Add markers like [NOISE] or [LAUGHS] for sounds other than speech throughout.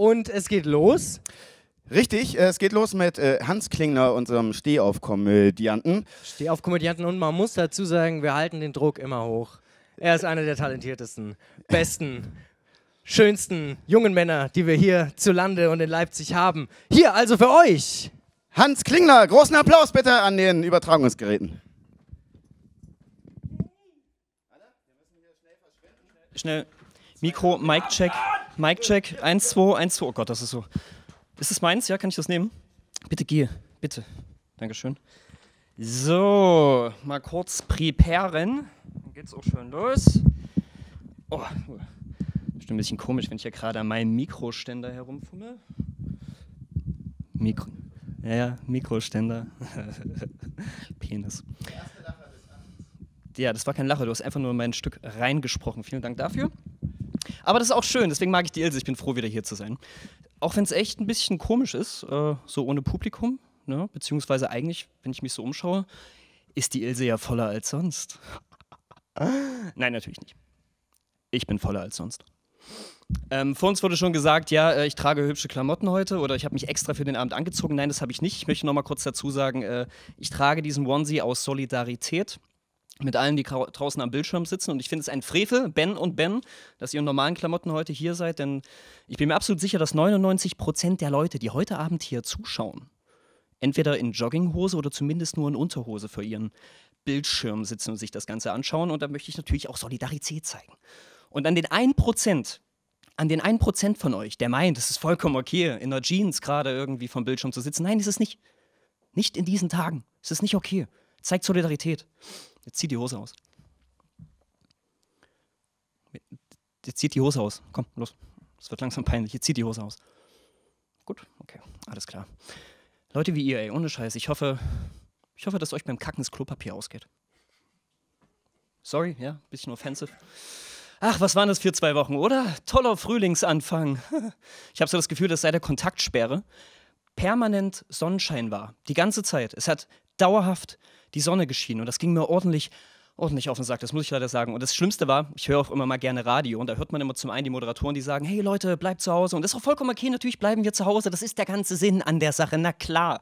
und es geht los. Richtig, äh, es geht los mit äh, Hans Klingler, unserem Stehaufkomödianten. Stehaufkomödianten und man muss dazu sagen, wir halten den Druck immer hoch. Er ist einer der talentiertesten, besten, schönsten jungen Männer, die wir hier zu Lande und in Leipzig haben. Hier also für euch. Hans Klingler, großen Applaus bitte an den Übertragungsgeräten. Schnell, Mikro, Mic-Check. Mic Check. 1, 2, 1, 2. Oh Gott, das ist so. Ist es meins? Ja, kann ich das nehmen? Bitte gehe. Bitte. Dankeschön. So, mal kurz preparen. Dann geht's auch schön los. Oh, ist ein bisschen komisch, wenn ich hier gerade an meinem Mikroständer herumfummel. Mikro. Ja, ja, Mikroständer. [LAUGHS] Penis. Ja, das war kein Lacher, du hast einfach nur mein Stück reingesprochen. Vielen Dank dafür. Aber das ist auch schön, deswegen mag ich die Ilse. Ich bin froh, wieder hier zu sein. Auch wenn es echt ein bisschen komisch ist, äh, so ohne Publikum, ne? beziehungsweise eigentlich, wenn ich mich so umschaue, ist die Ilse ja voller als sonst. [LAUGHS] Nein, natürlich nicht. Ich bin voller als sonst. Ähm, vor uns wurde schon gesagt, ja, äh, ich trage hübsche Klamotten heute oder ich habe mich extra für den Abend angezogen. Nein, das habe ich nicht. Ich möchte nochmal kurz dazu sagen, äh, ich trage diesen Onesie aus Solidarität mit allen, die draußen am Bildschirm sitzen. Und ich finde es ein Frevel, Ben und Ben, dass ihr in normalen Klamotten heute hier seid, denn ich bin mir absolut sicher, dass 99 Prozent der Leute, die heute Abend hier zuschauen, entweder in Jogginghose oder zumindest nur in Unterhose für ihren Bildschirm sitzen und sich das Ganze anschauen. Und da möchte ich natürlich auch Solidarität zeigen. Und an den 1%, Prozent. an den 1% von euch, der meint, es ist vollkommen okay, in der Jeans gerade irgendwie vom Bildschirm zu sitzen. Nein, es ist nicht. Nicht in diesen Tagen. Es ist nicht okay. Zeigt Solidarität. Jetzt zieh die Hose aus. Jetzt zieht die Hose aus. Komm, los. Es wird langsam peinlich. Jetzt zieht die Hose aus. Gut, okay, alles klar. Leute wie ihr, ey, ohne Scheiß, ich hoffe, ich hoffe, dass euch beim Kacken das Klopapier ausgeht. Sorry, ja, bisschen offensive. Ach, was waren das für zwei Wochen, oder? Toller Frühlingsanfang. [LAUGHS] Ich habe so das Gefühl, dass seit der Kontaktsperre permanent Sonnenschein war. Die ganze Zeit. Es hat dauerhaft die Sonne geschienen und das ging mir ordentlich ordentlich auf den Sack, das muss ich leider sagen. Und das Schlimmste war, ich höre auch immer mal gerne Radio und da hört man immer zum einen die Moderatoren, die sagen, hey Leute, bleibt zu Hause. Und das ist auch vollkommen okay, natürlich bleiben wir zu Hause, das ist der ganze Sinn an der Sache, na klar.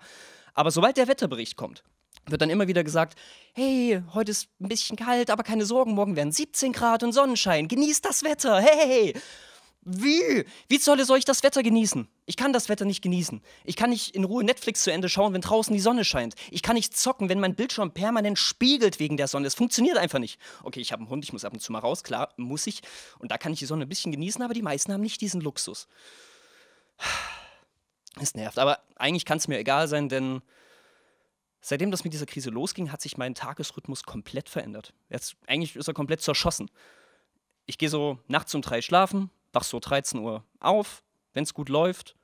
Aber sobald der Wetterbericht kommt, wird dann immer wieder gesagt, hey, heute ist ein bisschen kalt, aber keine Sorgen, morgen werden 17 Grad und Sonnenschein, genießt das Wetter, hey! hey. Wie? Wie zur Hölle soll ich das Wetter genießen? Ich kann das Wetter nicht genießen. Ich kann nicht in Ruhe Netflix zu Ende schauen, wenn draußen die Sonne scheint. Ich kann nicht zocken, wenn mein Bildschirm permanent spiegelt wegen der Sonne. Es funktioniert einfach nicht. Okay, ich habe einen Hund, ich muss ab und zu mal raus, klar, muss ich. Und da kann ich die Sonne ein bisschen genießen, aber die meisten haben nicht diesen Luxus. Es nervt. Aber eigentlich kann es mir egal sein, denn seitdem das mit dieser Krise losging, hat sich mein Tagesrhythmus komplett verändert. Jetzt, eigentlich ist er komplett zerschossen. Ich gehe so nachts um drei schlafen, wachst so 13 Uhr auf, wenn es gut läuft.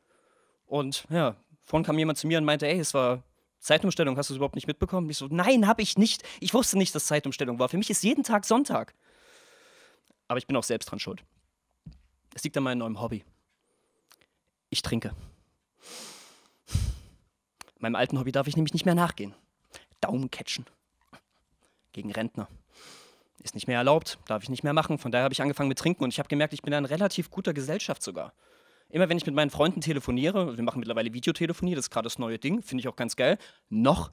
Und ja, vorhin kam jemand zu mir und meinte, ey, es war Zeitumstellung, hast du es überhaupt nicht mitbekommen? ich so, nein, habe ich nicht. Ich wusste nicht, dass Zeitumstellung war. Für mich ist jeden Tag Sonntag. Aber ich bin auch selbst dran schuld. Es liegt an meinem neuen Hobby. Ich trinke. Meinem alten Hobby darf ich nämlich nicht mehr nachgehen. Daumen catchen. Gegen Rentner ist nicht mehr erlaubt, darf ich nicht mehr machen. Von daher habe ich angefangen mit Trinken und ich habe gemerkt, ich bin in relativ guter Gesellschaft sogar. Immer wenn ich mit meinen Freunden telefoniere, wir machen mittlerweile Videotelefonie, das ist gerade das neue Ding, finde ich auch ganz geil, noch.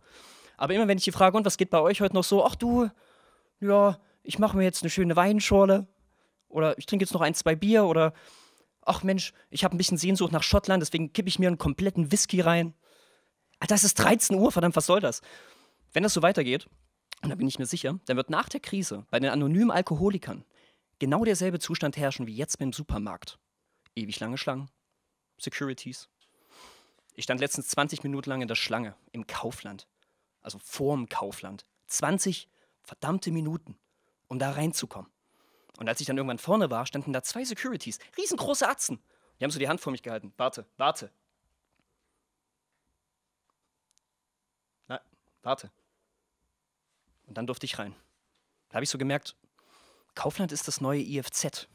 Aber immer wenn ich die frage, und was geht bei euch heute noch so? Ach du, ja, ich mache mir jetzt eine schöne Weinschorle oder ich trinke jetzt noch ein, zwei Bier oder ach Mensch, ich habe ein bisschen Sehnsucht nach Schottland, deswegen kippe ich mir einen kompletten Whisky rein. Alter, ah, das ist 13 Uhr, verdammt, was soll das? Wenn das so weitergeht, und da bin ich mir sicher, dann wird nach der Krise bei den anonymen Alkoholikern genau derselbe Zustand herrschen wie jetzt beim Supermarkt. Ewig lange Schlangen, Securities. Ich stand letztens 20 Minuten lang in der Schlange im Kaufland, also vorm Kaufland. 20 verdammte Minuten, um da reinzukommen. Und als ich dann irgendwann vorne war, standen da zwei Securities, riesengroße Atzen. Die haben so die Hand vor mich gehalten. Warte, warte. Na, warte. Und dann durfte ich rein. Da habe ich so gemerkt, Kaufland ist das neue IFZ.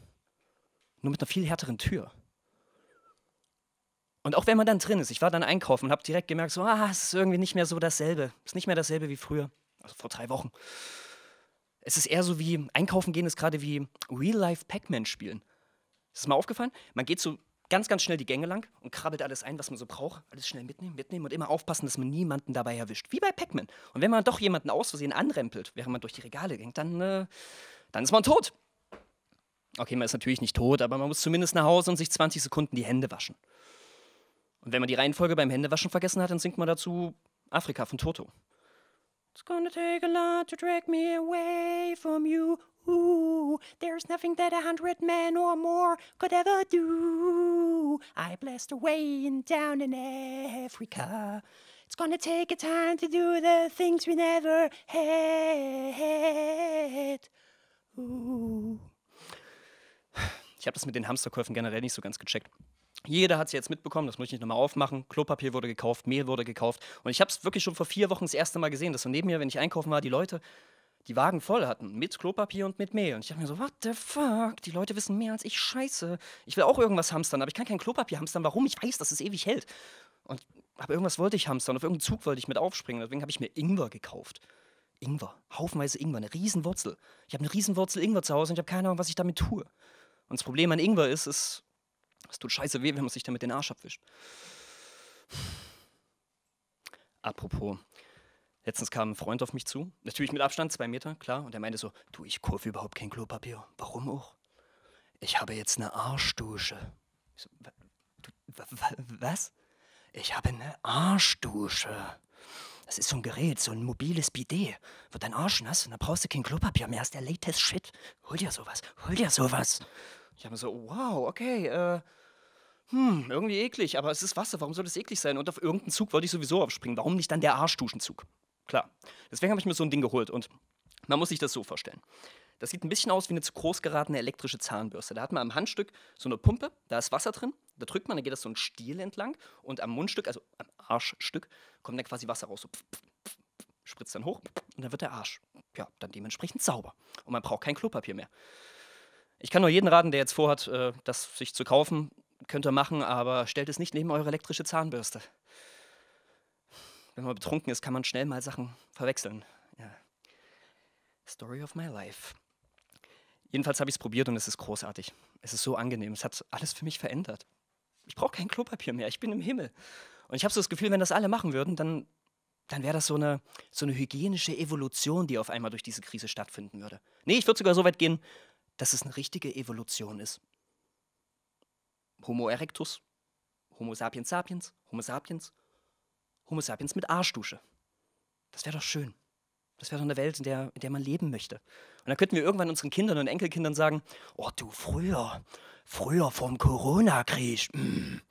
Nur mit einer viel härteren Tür. Und auch wenn man dann drin ist, ich war dann einkaufen und habe direkt gemerkt, so, ah, es ist irgendwie nicht mehr so dasselbe. Es ist nicht mehr dasselbe wie früher, also vor drei Wochen. Es ist eher so wie, einkaufen gehen ist gerade wie Real-Life Pac-Man spielen. Ist das mal aufgefallen? Man geht so ganz, ganz schnell die Gänge lang und krabbelt alles ein, was man so braucht. Alles schnell mitnehmen, mitnehmen und immer aufpassen, dass man niemanden dabei erwischt. Wie bei Pac-Man. Und wenn man doch jemanden aus Versehen anrempelt, während man durch die Regale ging, dann, äh, dann ist man tot. Okay, man ist natürlich nicht tot, aber man muss zumindest nach Hause und sich 20 Sekunden die Hände waschen. Und wenn man die Reihenfolge beim Händewaschen vergessen hat, dann singt man dazu Afrika von Toto. It's gonna take a lot to drag me away from you. Ooh, there's nothing that a hundred men or more could ever do. I blast away and down in Africa. It's gonna take a time to do the things we never had. Ooh. Ich habe das mit den Hamsterkäufen generell nicht so ganz gecheckt. Jeder hat es jetzt mitbekommen, das muss ich nicht nochmal aufmachen. Klopapier wurde gekauft, Mehl wurde gekauft. Und ich habe es wirklich schon vor vier Wochen das erste Mal gesehen, dass so neben mir, wenn ich einkaufen war, die Leute die Wagen voll hatten mit Klopapier und mit Mehl. Und ich dachte mir so, what the fuck? Die Leute wissen mehr als ich. Scheiße. Ich will auch irgendwas hamstern, aber ich kann kein Klopapier hamstern. Warum? Ich weiß, dass es ewig hält. Und aber irgendwas wollte ich hamstern. Auf irgendeinen Zug wollte ich mit aufspringen. Deswegen habe ich mir Ingwer gekauft. Ingwer. Haufenweise Ingwer. Eine Riesenwurzel. Ich habe eine Riesenwurzel Ingwer zu Hause und ich habe keine Ahnung, was ich damit tue. Und das Problem an Ingwer ist, es, es tut scheiße weh, wenn man sich damit den Arsch abwischt. Apropos, Letztens kam ein Freund auf mich zu, natürlich mit Abstand, zwei Meter, klar, und er meinte so, du, ich kurve überhaupt kein Klopapier. Warum auch? Ich habe jetzt eine Arschdusche. Ich so, was? Ich habe eine Arschdusche. Das ist so ein Gerät, so ein mobiles Bidet. Wird dein Arsch nass und da brauchst du kein Klopapier mehr. Das Ist der latest Shit. Hol dir sowas. Hol dir sowas. Ich habe mir so, wow, okay, äh, hm, irgendwie eklig, aber es ist Wasser, warum soll das eklig sein? Und auf irgendeinen Zug wollte ich sowieso aufspringen. Warum nicht dann der Arschduschenzug? klar. Deswegen habe ich mir so ein Ding geholt und man muss sich das so vorstellen. Das sieht ein bisschen aus wie eine zu groß geratene elektrische Zahnbürste. Da hat man am Handstück so eine Pumpe, da ist Wasser drin, da drückt man, dann geht das so ein Stiel entlang und am Mundstück, also am Arschstück, kommt dann quasi Wasser raus. So pf, pf, pf, spritzt dann hoch und dann wird der Arsch, ja, dann dementsprechend sauber. Und man braucht kein Klopapier mehr. Ich kann nur jeden raten, der jetzt vorhat, äh, das sich zu kaufen, könnt ihr machen, aber stellt es nicht neben eure elektrische Zahnbürste wenn man betrunken ist, kann man schnell mal Sachen verwechseln. Ja. Story of my life. Jedenfalls habe ich es probiert und es ist großartig. Es ist so angenehm. Es hat alles für mich verändert. Ich brauche kein Klopapier mehr. Ich bin im Himmel. Und ich habe so das Gefühl, wenn das alle machen würden, dann, dann wäre das so eine, so eine hygienische Evolution, die auf einmal durch diese Krise stattfinden würde. Nee, ich würde sogar so weit gehen, dass es eine richtige Evolution ist. Homo erectus, Homo sapiens sapiens, Homo sapiens, Homo sapiens mit Arschdusche. Das wäre doch schön. Das wäre doch eine Welt, in der, in der man leben möchte. Und dann könnten wir irgendwann unseren Kindern und Enkelkindern sagen: Oh, du, früher, früher vom Corona-Krieg, hm,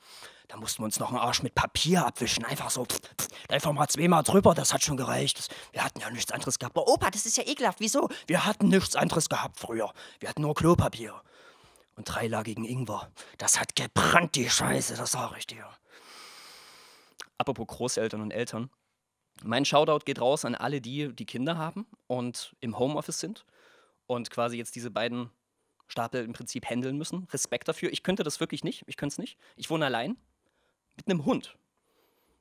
da mussten wir uns noch einen Arsch mit Papier abwischen. Einfach so, pf, pf, einfach mal zweimal drüber, das hat schon gereicht. Das, wir hatten ja nichts anderes gehabt. Aber Opa, das ist ja ekelhaft, wieso? Wir hatten nichts anderes gehabt früher. Wir hatten nur Klopapier. Und dreilagigen Ingwer. Das hat gebrannt, die Scheiße, das sage ich dir. Apropos Großeltern und Eltern. Mein Shoutout geht raus an alle die, die Kinder haben und im Homeoffice sind und quasi jetzt diese beiden Stapel im Prinzip händeln müssen. Respekt dafür. Ich könnte das wirklich nicht. Ich könnte es nicht. Ich wohne allein mit einem Hund.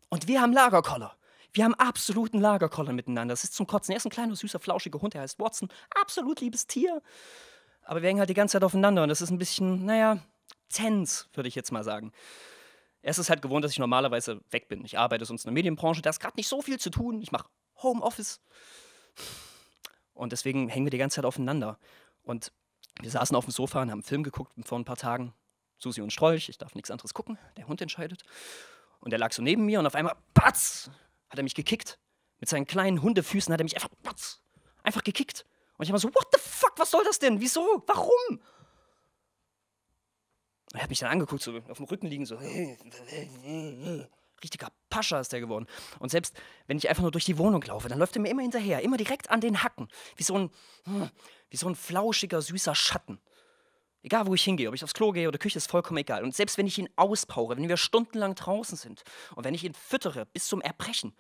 Und wir haben Lagerkoller. Wir haben absoluten Lagerkoller miteinander. Das ist zum Kotzen. Er ist ein kleiner, süßer, flauschiger Hund. Er heißt Watson. Absolut liebes Tier. Aber wir hängen halt die ganze Zeit aufeinander. Und das ist ein bisschen, naja, Tens, würde ich jetzt mal sagen es ist halt gewohnt, dass ich normalerweise weg bin. Ich arbeite sonst in der Medienbranche, da ist gerade nicht so viel zu tun. Ich mache Homeoffice. Und deswegen hängen wir die ganze Zeit aufeinander. Und wir saßen auf dem Sofa und haben einen Film geguckt vor ein paar Tagen. Susi und Strolch, ich darf nichts anderes gucken, der Hund entscheidet. Und er lag so neben mir und auf einmal, patz, hat er mich gekickt. Mit seinen kleinen Hundefüßen hat er mich einfach, patz, einfach gekickt. Und ich war so, what the fuck, was soll das denn? Wieso? Warum? Und er hat mich dann angeguckt, so auf dem Rücken liegen, so. Richtiger Pascha ist der geworden. Und selbst wenn ich einfach nur durch die Wohnung laufe, dann läuft er mir immer hinterher, immer direkt an den Hacken. Wie so ein, hm, wie so ein flauschiger, süßer Schatten. Egal, wo ich hingehe, ob ich aufs Klo gehe oder Küche, ist vollkommen egal. Und selbst wenn ich ihn auspaure, wenn wir stundenlang draußen sind und wenn ich ihn füttere bis zum Erbrechen,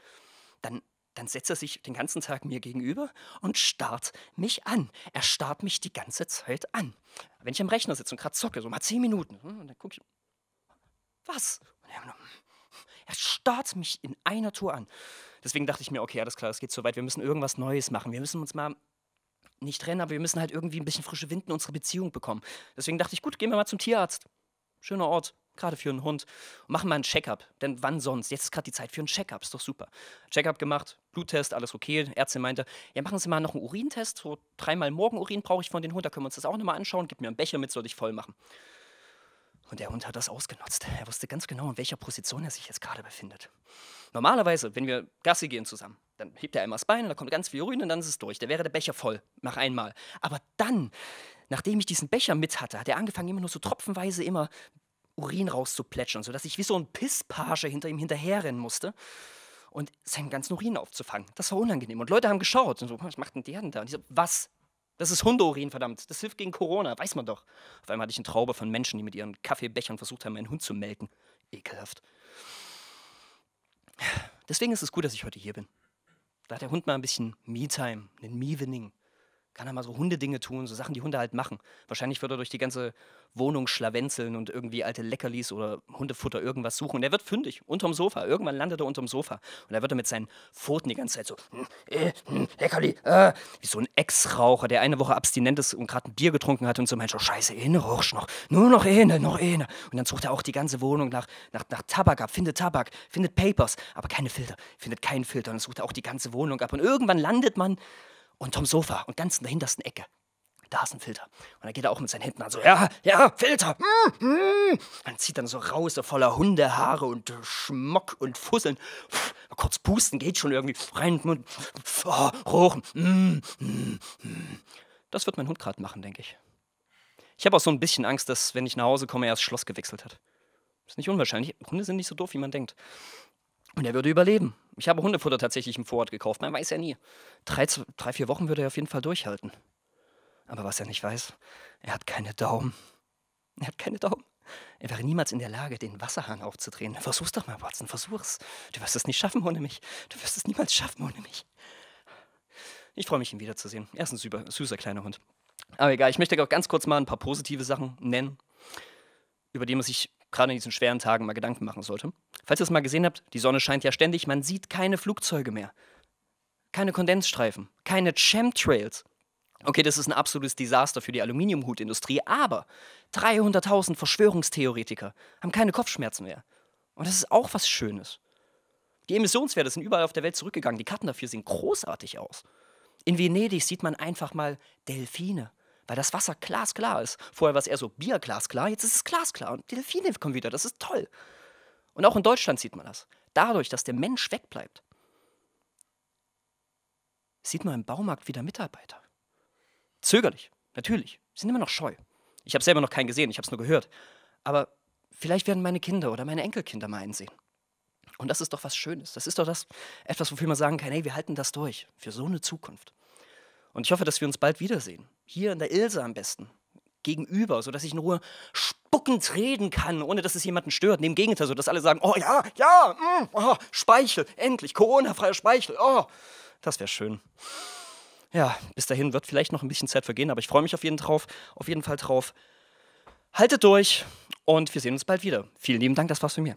dann dann setzt er sich den ganzen Tag mir gegenüber und starrt mich an. Er starrt mich die ganze Zeit an. Wenn ich am Rechner sitze und gerade zocke, so mal zehn Minuten, und hm, dann gucke ich, was? Er starrt mich in einer Tour an. Deswegen dachte ich mir, okay, alles klar, es geht so weit, wir müssen irgendwas Neues machen. Wir müssen uns mal nicht trennen, aber wir müssen halt irgendwie ein bisschen frische Wind in unsere Beziehung bekommen. Deswegen dachte ich, gut, gehen wir mal zum Tierarzt. Schöner Ort, gerade für einen Hund, machen mal ein Checkup, Denn wann sonst? Jetzt ist gerade die Zeit für ein Checkup, ist doch super. Checkup gemacht, Bluttest, alles okay. Ärztin meinte, ja, machen Sie mal noch einen Urintest, so dreimal morgen Urin brauche ich von den Hund, da können wir uns das auch nochmal anschauen, gib mir einen Becher mit, soll ich voll machen. Und der Hund hat das ausgenutzt. Er wusste ganz genau, in welcher Position er sich jetzt gerade befindet. Normalerweise, wenn wir Gassi gehen zusammen, dann hebt er einmal das Bein, da kommt ganz viel Urin und dann ist es durch. Da wäre der Becher voll, nach einmal. Aber dann, nachdem ich diesen Becher mit hatte, hat er angefangen, immer nur so tropfenweise immer ein Urin rauszuplätschern, sodass ich wie so ein Pisspage hinter ihm hinterherrennen musste und seinen ganzen Urin aufzufangen. Das war unangenehm. Und Leute haben geschaut und so, was macht denn der denn da? Und ich so, was? Das ist Hundeurin, verdammt. Das hilft gegen Corona, weiß man doch. Auf einmal hatte ich einen Traube von Menschen, die mit ihren Kaffeebechern versucht haben, meinen Hund zu melken. Ekelhaft. Deswegen ist es gut, dass ich heute hier bin. Da hat der Hund mal ein bisschen Me-Time, einen Me-Winning kann er mal so Hundedinge tun, so Sachen, die Hunde halt machen. Wahrscheinlich wird er durch die ganze Wohnung schlawenzeln und irgendwie alte Leckerlis oder Hundefutter irgendwas suchen. Und er wird fündig, unterm Sofa. Irgendwann landet er unterm Sofa. Und da wird er mit seinen Pfoten die ganze Zeit so, hm, äh, hm, Leckerli, äh, wie so ein Ex-Raucher, der eine Woche abstinent ist und gerade ein Bier getrunken hat und so meint, oh scheiße, eine rochst noch, nur noch eine, noch eine. Und dann sucht er auch die ganze Wohnung nach, nach, nach Tabak ab, findet Tabak, findet Papers, aber keine Filter, findet keinen Filter. Und dann sucht er auch die ganze Wohnung ab. Und irgendwann landet man und Toms Sofa und ganz in der hintersten Ecke. Da ist ein Filter. Und da geht er auch mit seinen Händen an, so, ja, ja, Filter. Mm, mm. Dann zieht dann so raus, so voller Hundehaare und äh, Schmock und Fusseln. kurz pusten geht schon irgendwie. Rein, Mund, oh, rochen. Mm, mm, das wird mein Hund gerade machen, denke ich. Ich habe auch so ein bisschen Angst, dass, wenn ich nach Hause komme, er das Schloss gewechselt hat. Ist nicht unwahrscheinlich. Hunde sind nicht so doof, wie man denkt. Und er würde überleben. Ich habe Hundefutter tatsächlich im Vorort gekauft, man weiß ja nie. Drei, drei, vier Wochen würde er auf jeden Fall durchhalten. Aber was er nicht weiß, er hat keine Daumen. Er hat keine Daumen. Er wäre niemals in der Lage, den Wasserhahn aufzudrehen. Versuch's doch mal, Watson, versuch's. Du wirst es nicht schaffen ohne mich. Du wirst es niemals schaffen ohne mich. Ich freue mich, ihn wiederzusehen. Er ist ein süßer, süßer kleiner Hund. Aber egal, ich möchte auch ganz kurz mal ein paar positive Sachen nennen, über die man sich gerade in diesen schweren Tagen mal Gedanken machen sollte. Falls ihr es mal gesehen habt, die Sonne scheint ja ständig, man sieht keine Flugzeuge mehr. Keine Kondensstreifen, keine Chemtrails. Okay, das ist ein absolutes Desaster für die Aluminiumhutindustrie, aber 300.000 Verschwörungstheoretiker haben keine Kopfschmerzen mehr. Und das ist auch was Schönes. Die Emissionswerte sind überall auf der Welt zurückgegangen. Die Karten dafür sehen großartig aus. In Venedig sieht man einfach mal Delfine weil das Wasser glasklar ist. Vorher war es eher so bierglasklar, jetzt ist es glasklar und die Delfine kommen wieder, das ist toll. Und auch in Deutschland sieht man das. Dadurch, dass der Mensch wegbleibt, sieht man im Baumarkt wieder Mitarbeiter. Zögerlich, natürlich, sind immer noch scheu. Ich habe selber noch keinen gesehen, ich habe es nur gehört. Aber vielleicht werden meine Kinder oder meine Enkelkinder mal einen sehen. Und das ist doch was Schönes. Das ist doch das, etwas, wofür man sagen kann, hey, wir halten das durch für so eine Zukunft. Und ich hoffe, dass wir uns bald wiedersehen hier in der Ilse am besten gegenüber, sodass ich in Ruhe spuckend reden kann, ohne dass es jemanden stört. Neben Gegenteil, sodass alle sagen, oh ja, ja, mm, oh, Speichel, endlich, Corona-freier Speichel, oh, das wäre schön. Ja, bis dahin wird vielleicht noch ein bisschen Zeit vergehen, aber ich freue mich auf jeden, drauf, auf jeden Fall drauf. Haltet durch und wir sehen uns bald wieder. Vielen lieben Dank, das war's von mir.